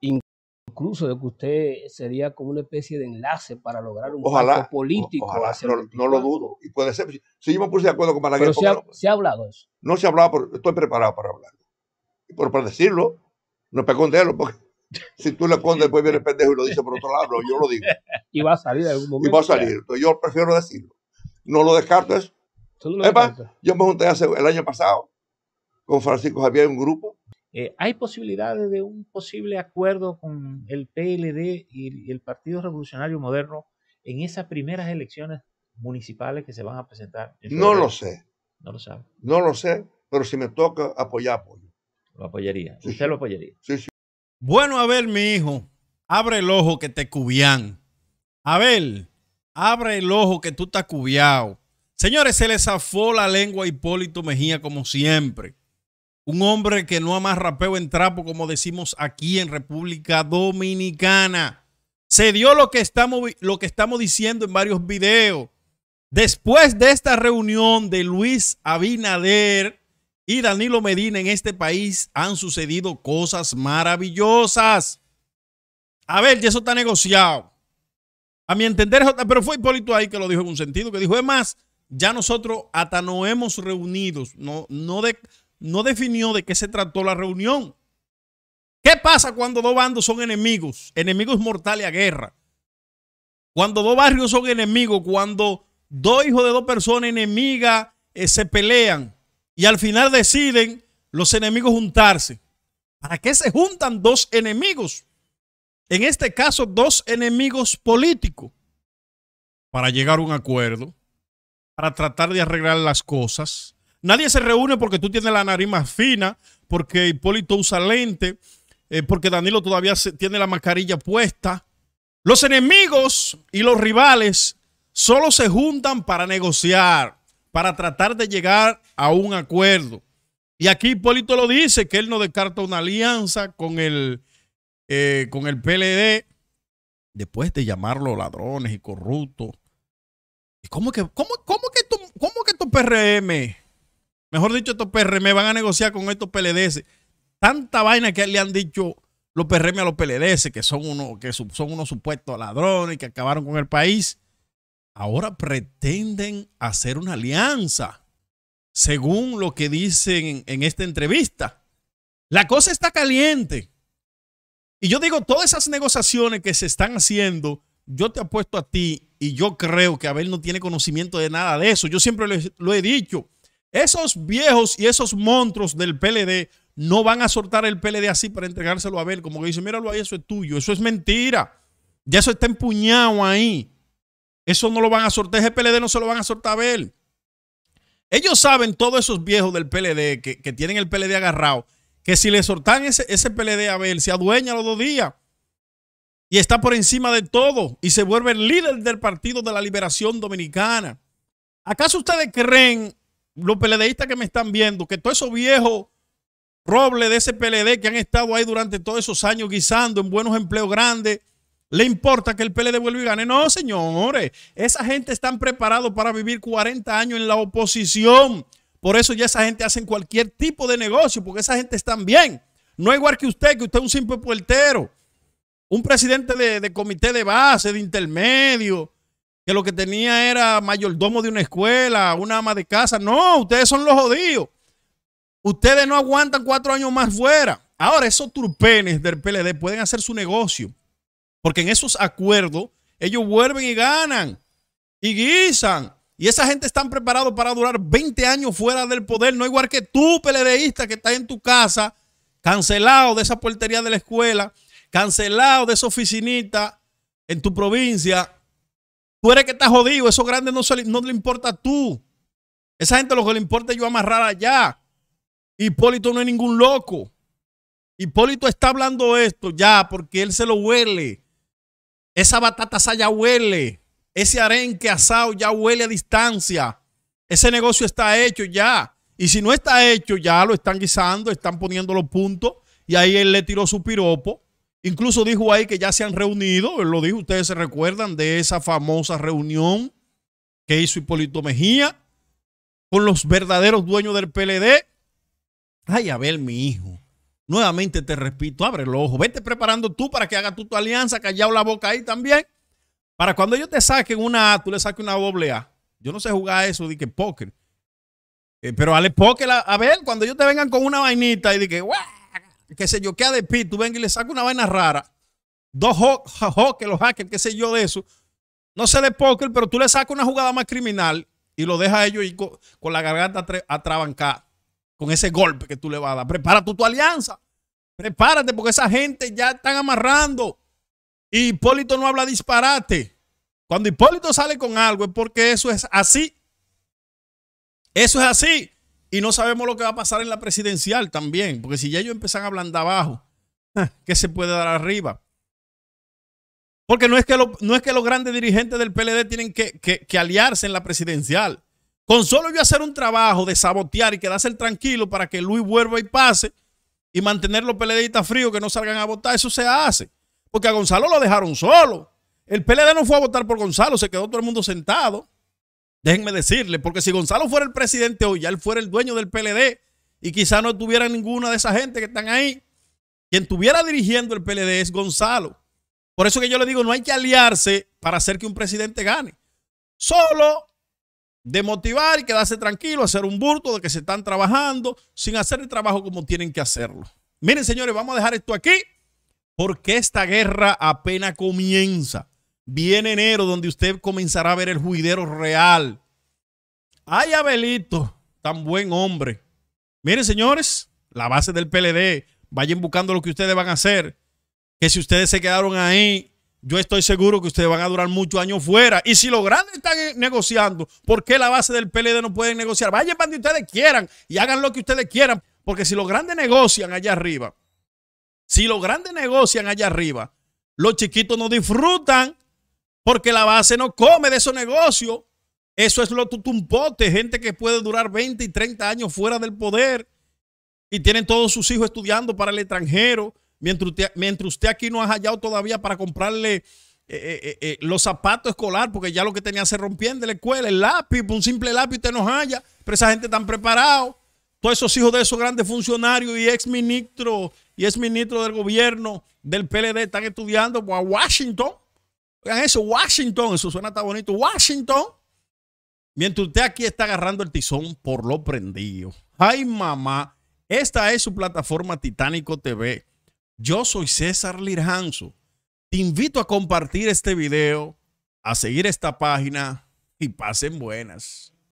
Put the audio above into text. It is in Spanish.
incluso de que usted sería como una especie de enlace para lograr un ojalá, político. Ojalá, no, lo dudo. Y puede ser. Si yo me puse de acuerdo con Balaguer. se ha, se hablado eso. No se ha hablado, estoy preparado para hablarlo. Pero para decirlo, no es para esconderlo, porque si tú le escondes, después viene el pendejo y lo dice por otro lado, yo lo digo. Y va a salir en algún momento. Y va a salir. yo prefiero decirlo. No lo descarto eso. yo me junté hace, el año pasado con Francisco Javier en un grupo eh, hay posibilidades de un posible acuerdo con el PLD y el Partido Revolucionario Moderno en esas primeras elecciones municipales que se van a presentar. No lo sé. No lo sabe. No lo sé, pero si me toca apoyar, apoyo. Lo apoyaría. Usted lo apoyaría. Sí, sí. Bueno, a ver, mi hijo, abre el ojo que te cubían. Abel, abre el ojo que tú estás cubiado. Señores, se les zafó la lengua a Hipólito Mejía como siempre. Un hombre que no más rapeo en trapo, como decimos aquí en República Dominicana. Se dio lo que estamos, lo que estamos diciendo en varios videos. Después de esta reunión de Luis Abinader y Danilo Medina en este país, han sucedido cosas maravillosas. A ver, ya eso está negociado. A mi entender, pero fue Hipólito ahí que lo dijo en un sentido, que dijo, es más, ya nosotros hasta no hemos reunido, no, no, de, no definió de qué se trató la reunión. ¿Qué pasa cuando dos bandos son enemigos? Enemigos mortales a guerra. Cuando dos barrios son enemigos, cuando dos hijos de dos personas enemigas eh, se pelean y al final deciden los enemigos juntarse. ¿Para qué se juntan dos enemigos? En este caso, dos enemigos políticos. Para llegar a un acuerdo, para tratar de arreglar las cosas, Nadie se reúne porque tú tienes la nariz más fina, porque Hipólito usa lente, eh, porque Danilo todavía tiene la mascarilla puesta. Los enemigos y los rivales solo se juntan para negociar, para tratar de llegar a un acuerdo. Y aquí Hipólito lo dice, que él no descarta una alianza con el, eh, con el PLD, después de llamarlo ladrones y corruptos. cómo que, cómo, cómo que, cómo que tu PRM Mejor dicho, estos PRM van a negociar con estos PLDS. Tanta vaina que le han dicho los PRM a los PLDS, que son, uno, que son unos supuestos ladrones que acabaron con el país. Ahora pretenden hacer una alianza, según lo que dicen en esta entrevista. La cosa está caliente. Y yo digo, todas esas negociaciones que se están haciendo, yo te apuesto a ti y yo creo que Abel no tiene conocimiento de nada de eso. Yo siempre lo he dicho. Esos viejos y esos monstruos del PLD no van a soltar el PLD así para entregárselo a Abel, como que dice, míralo ahí, eso es tuyo, eso es mentira. Ya eso está empuñado ahí. Eso no lo van a soltar, ese PLD no se lo van a soltar a Abel. Ellos saben, todos esos viejos del PLD que, que tienen el PLD agarrado, que si le soltan ese, ese PLD a Abel, se adueña los dos días y está por encima de todo y se vuelve el líder del Partido de la Liberación Dominicana. ¿Acaso ustedes creen los PLDistas que me están viendo, que todos esos viejos robles de ese PLD que han estado ahí durante todos esos años guisando en buenos empleos grandes, ¿le importa que el PLD vuelva y gane? No, señores, esa gente están preparados para vivir 40 años en la oposición. Por eso ya esa gente hace cualquier tipo de negocio, porque esa gente está bien. No igual que usted, que usted es un simple puertero, un presidente de, de comité de base, de intermedio, que lo que tenía era mayordomo de una escuela, una ama de casa. No, ustedes son los jodidos. Ustedes no aguantan cuatro años más fuera. Ahora, esos turpenes del PLD pueden hacer su negocio, porque en esos acuerdos ellos vuelven y ganan y guisan. Y esa gente está preparada para durar 20 años fuera del poder, no igual que tú, PLDista, que estás en tu casa, cancelado de esa portería de la escuela, cancelado de esa oficinita en tu provincia, Tú eres que estás jodido. Esos grandes no, no le importa a tú. Esa gente lo que le importa es yo amarrar allá. Hipólito no es ningún loco. Hipólito está hablando esto ya porque él se lo huele. Esa batata asada ya huele. Ese arenque asado ya huele a distancia. Ese negocio está hecho ya. Y si no está hecho, ya lo están guisando, están poniendo los puntos. Y ahí él le tiró su piropo. Incluso dijo ahí que ya se han reunido, lo dijo, ustedes se recuerdan de esa famosa reunión que hizo Hipólito Mejía con los verdaderos dueños del PLD. Ay, Abel, mi hijo, nuevamente te repito, abre el ojo, vete preparando tú para que hagas tú tu alianza, callado la boca ahí también, para cuando ellos te saquen una A, tú le saques una doble A. Yo no sé jugar eso, di que póker. Eh, pero al póker a, Abel, cuando ellos te vengan con una vainita y di que, que se yo, que de pit, tú venga y le saca una vaina rara, dos hockey, los hackers, qué sé yo de eso, no sé de póker, pero tú le sacas una jugada más criminal y lo dejas a ellos con, la garganta atrabancada, con ese golpe que tú le vas a dar. Prepara tú tu alianza, prepárate porque esa gente ya están amarrando. Y Hipólito no habla disparate. Cuando Hipólito sale con algo es porque eso es así. Eso es así. Y no sabemos lo que va a pasar en la presidencial también, porque si ya ellos empiezan a hablar de abajo, ¿qué se puede dar arriba? Porque no es que, no es que los grandes dirigentes del PLD tienen que, aliarse en la presidencial. Con solo yo hacer un trabajo de sabotear y quedarse tranquilo para que Luis vuelva y pase y mantener los PLDistas fríos que no salgan a votar, eso se hace. Porque a Gonzalo lo dejaron solo. El PLD no fue a votar por Gonzalo, se quedó todo el mundo sentado. Déjenme decirle, porque si Gonzalo fuera el presidente hoy, ya él fuera el dueño del PLD y quizá no tuviera ninguna de esa gente que están ahí. Quien estuviera dirigiendo el PLD es Gonzalo. Por eso que yo le digo, no hay que aliarse para hacer que un presidente gane. Solo de motivar y quedarse tranquilo, hacer un burto de que se están trabajando sin hacer el trabajo como tienen que hacerlo. Miren, señores, vamos a dejar esto aquí porque esta guerra apenas comienza. Viene enero donde usted comenzará a ver el juidero real. Ay, Abelito, tan buen hombre. Miren, señores, la base del PLD, vayan buscando lo que ustedes van a hacer. Que si ustedes se quedaron ahí, yo estoy seguro que ustedes van a durar muchos años fuera. Y si los grandes están negociando, ¿por qué la base del PLD no pueden negociar? Vayan para donde ustedes quieran y hagan lo que ustedes quieran. Porque si los grandes negocian allá arriba, si los grandes negocian allá arriba, los chiquitos no disfrutan porque la base no come de esos negocios. Eso es lo tutumpote, gente que puede durar 20 y 30 años fuera del poder y tienen todos sus hijos estudiando para el extranjero, mientras usted, mientras usted aquí no ha hallado todavía para comprarle eh, eh, eh, los zapatos escolar, porque ya lo que tenía se rompiendo, de la escuela, el lápiz, un simple lápiz usted no halla, pero esa gente tan preparado, todos esos hijos de esos grandes funcionarios y ex ministro y ex ministro del gobierno del PLD están estudiando a Washington Oigan eso, Washington, eso suena tan bonito. Washington, mientras usted aquí está agarrando el tizón por lo prendido. Ay, mamá, esta es su plataforma Titánico TV. Yo soy César Lirjanzo. Te invito a compartir este video, a seguir esta página y pasen buenas.